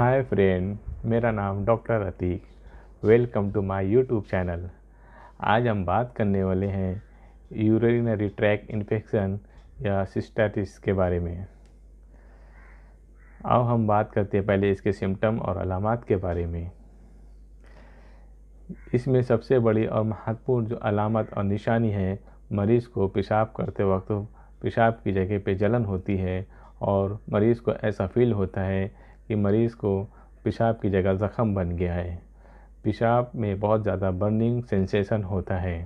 हाय friend मेरा नाम doctor Atiq welcome to my YouTube channel आज हम बात करने वाले हैं यूरिनरी ट्रैक इन्फेक्शन या सिस्टाटिस के बारे में अब हम बात करते हैं पहले इसके सिम्टम और अलामत के बारे में इसमें सबसे बड़ी और महत्वपूर्ण जो अलामत और निशानी है मरीज़ को पेशाब करते वक्त पेशाब की जगह पे जलन होती है और मरीज़ को ऐसा फील होता है कि मरीज़ को पेशाब की जगह ज़ख़म बन गया है पेशाब में बहुत ज़्यादा बर्निंग सेंसेशन होता है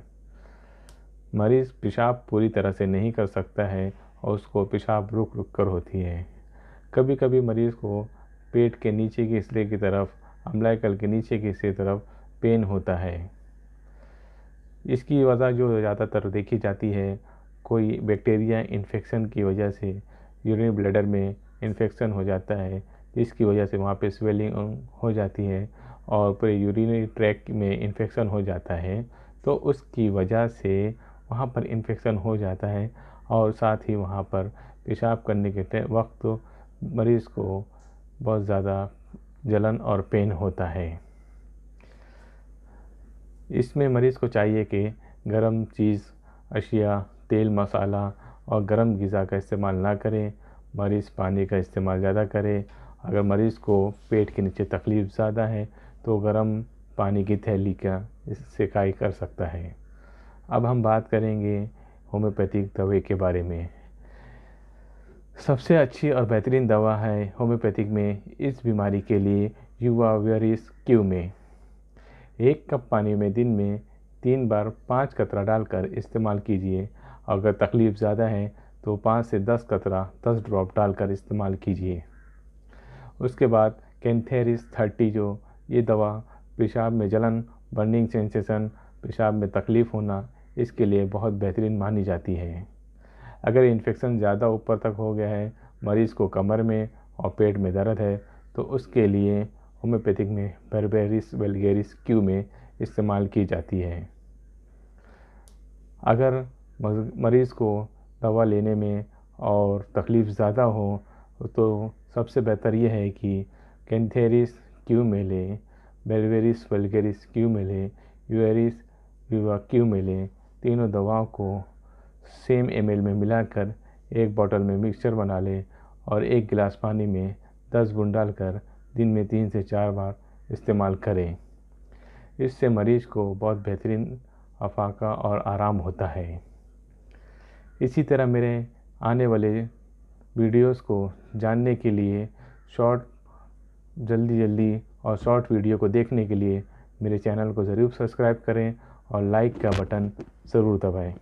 मरीज़ पेशाब पूरी तरह से नहीं कर सकता है और उसको पेशाब रुक रुक कर होती है कभी कभी मरीज़ को पेट के नीचे के हिस्से की तरफ अम्लाइकल के नीचे के हिस्से तरफ पेन होता है इसकी वजह जो ज़्यादातर देखी जाती है कोई बैक्टीरिया इन्फेक्शन की वजह से यूरिन ब्लडर में इन्फेक्शन हो जाता है तो इसकी वजह से वहाँ पे स्वेलिंग हो जाती है और पूरे यूरिनरी ट्रैक में इन्फेक्शन हो जाता है तो उसकी वजह से वहाँ पर इन्फेक्शन हो जाता है और साथ ही वहाँ पर पेशाब करने के वक्त तो मरीज़ को बहुत ज़्यादा जलन और पेन होता है इसमें मरीज़ को चाहिए कि गर्म चीज़ अशिया तेल मसाला और गर्म गज़ा का इस्तेमाल ना करें मरीज़ पानी का इस्तेमाल ज़्यादा करें अगर मरीज़ को पेट के नीचे तकलीफ़ ज़्यादा है तो गर्म पानी की थैली का सिकाई कर सकता है अब हम बात करेंगे होम्योपैथिक दवा के बारे में सबसे अच्छी और बेहतरीन दवा है होम्योपैथिक में इस बीमारी के लिए युवा वेरिस क्यू में एक कप पानी में दिन में तीन बार पाँच कतरा डालकर इस्तेमाल कीजिए अगर तकलीफ़ ज़्यादा है तो पाँच से दस कतरा दस ड्रॉप डालकर इस्तेमाल कीजिए उसके बाद कैंथेरिस थर्टी जो ये दवा पेशाब में जलन बर्निंग सेंसेशन पेशाब में तकलीफ़ होना इसके लिए बहुत बेहतरीन मानी जाती है अगर इन्फेक्शन ज़्यादा ऊपर तक हो गया है मरीज़ को कमर में और पेट में दर्द है तो उसके लिए होम्योपैथिक में बर्बेरिस वेलगेरिस क्यू में इस्तेमाल की जाती है अगर मरीज़ को दवा लेने में और तकलीफ़ ज़्यादा हो तो सबसे बेहतर ये है कि कैंथेरिस क्यू में लें बेलवेरिस वेलगेरिस क्यू में लें यूरिस विवा क्यू में लें तीनों दवाओं को सेम एम में मिलाकर एक बॉटल में मिक्सचर बना लें और एक गिलास पानी में दस बूंद डालकर दिन में तीन से चार बार इस्तेमाल करें इससे मरीज़ को बहुत बेहतरीन अफाका और आराम होता है इसी तरह मेरे आने वाले वीडियोस को जानने के लिए शॉर्ट जल्दी जल्दी और शॉर्ट वीडियो को देखने के लिए मेरे चैनल को ज़रूर सब्सक्राइब करें और लाइक का बटन ज़रूर दबाएं